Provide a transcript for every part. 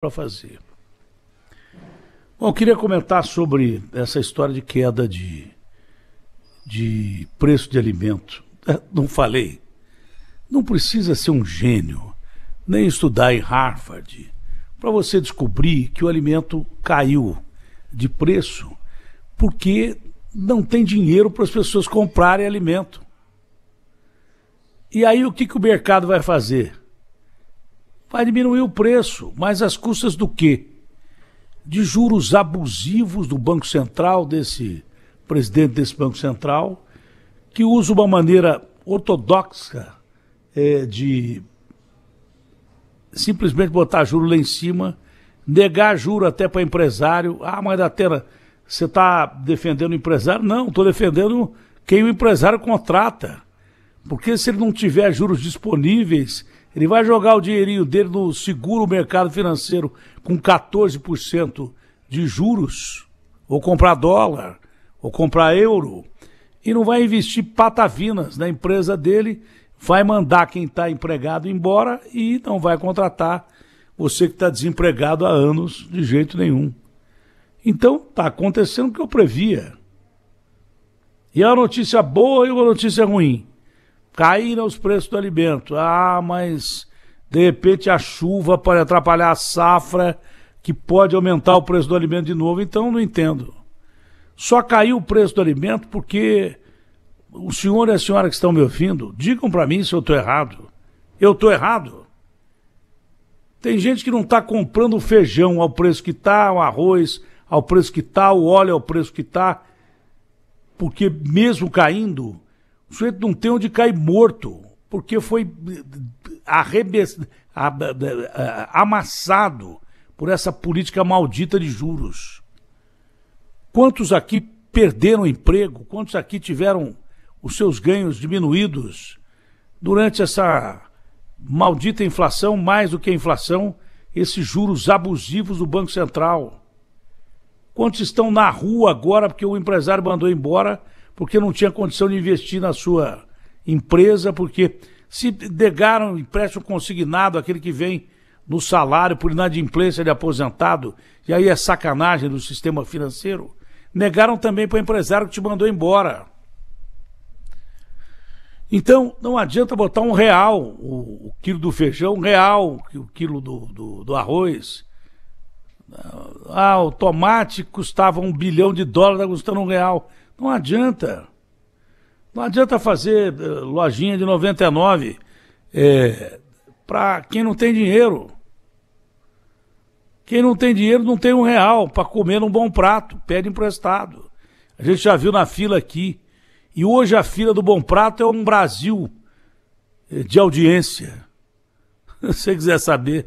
para fazer. Bom, queria comentar sobre essa história de queda de, de preço de alimento. É, não falei. Não precisa ser um gênio, nem estudar em Harvard, para você descobrir que o alimento caiu de preço porque não tem dinheiro para as pessoas comprarem alimento. E aí o que, que o mercado vai fazer? Vai diminuir o preço, mas às custas do quê? De juros abusivos do Banco Central, desse presidente desse Banco Central, que usa uma maneira ortodoxa é, de simplesmente botar juro lá em cima, negar juro até para empresário. Ah, mas da terra, você está defendendo o empresário? Não, estou defendendo quem o empresário contrata. Porque se ele não tiver juros disponíveis, ele vai jogar o dinheirinho dele no seguro mercado financeiro com 14% de juros, ou comprar dólar, ou comprar euro, e não vai investir patavinas na empresa dele, vai mandar quem está empregado embora e não vai contratar você que está desempregado há anos de jeito nenhum. Então, está acontecendo o que eu previa. E é uma notícia boa e uma notícia ruim. Caíram os preços do alimento. Ah, mas de repente a chuva pode atrapalhar a safra, que pode aumentar o preço do alimento de novo. Então, não entendo. Só caiu o preço do alimento porque o senhor e a senhora que estão me ouvindo, digam para mim se eu estou errado. Eu estou errado? Tem gente que não está comprando feijão ao preço que está, o arroz ao preço que está, o óleo ao preço que está, porque mesmo caindo, o sujeito não tem onde cair morto, porque foi amassado por essa política maldita de juros. Quantos aqui perderam emprego? Quantos aqui tiveram os seus ganhos diminuídos durante essa maldita inflação, mais do que a inflação, esses juros abusivos do Banco Central? Quantos estão na rua agora porque o empresário mandou embora porque não tinha condição de investir na sua empresa, porque se negaram empréstimo consignado, aquele que vem no salário por inadimplência de aposentado, e aí é sacanagem do sistema financeiro, negaram também para o empresário que te mandou embora. Então, não adianta botar um real o, o quilo do feijão, um real o quilo do, do, do arroz. Ah, o tomate custava um bilhão de dólares, está custando um real. Não adianta. Não adianta fazer eh, lojinha de 99 é, para quem não tem dinheiro. Quem não tem dinheiro não tem um real para comer num bom prato, pede emprestado. A gente já viu na fila aqui. E hoje a fila do bom prato é um Brasil eh, de audiência. Se você quiser saber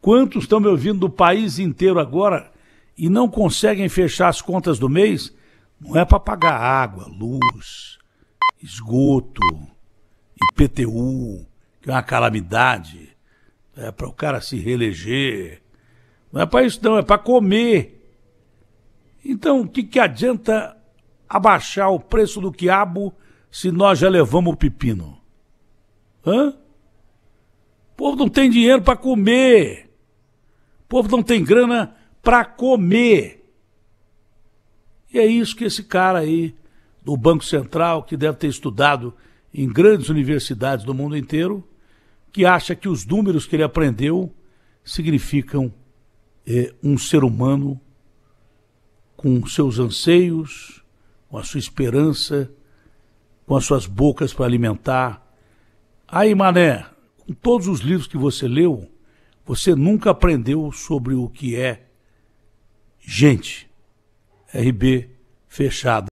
quantos estão me ouvindo do país inteiro agora e não conseguem fechar as contas do mês não é para pagar água, luz, esgoto, IPTU, que é uma calamidade. é para o cara se reeleger. Não é para isso, não, é para comer. Então, o que, que adianta abaixar o preço do quiabo se nós já levamos o pepino? Hã? O povo não tem dinheiro para comer. O povo não tem grana para comer. E é isso que esse cara aí, do Banco Central, que deve ter estudado em grandes universidades do mundo inteiro, que acha que os números que ele aprendeu significam eh, um ser humano com seus anseios, com a sua esperança, com as suas bocas para alimentar. Aí, mané, com todos os livros que você leu, você nunca aprendeu sobre o que é gente. RB fechada.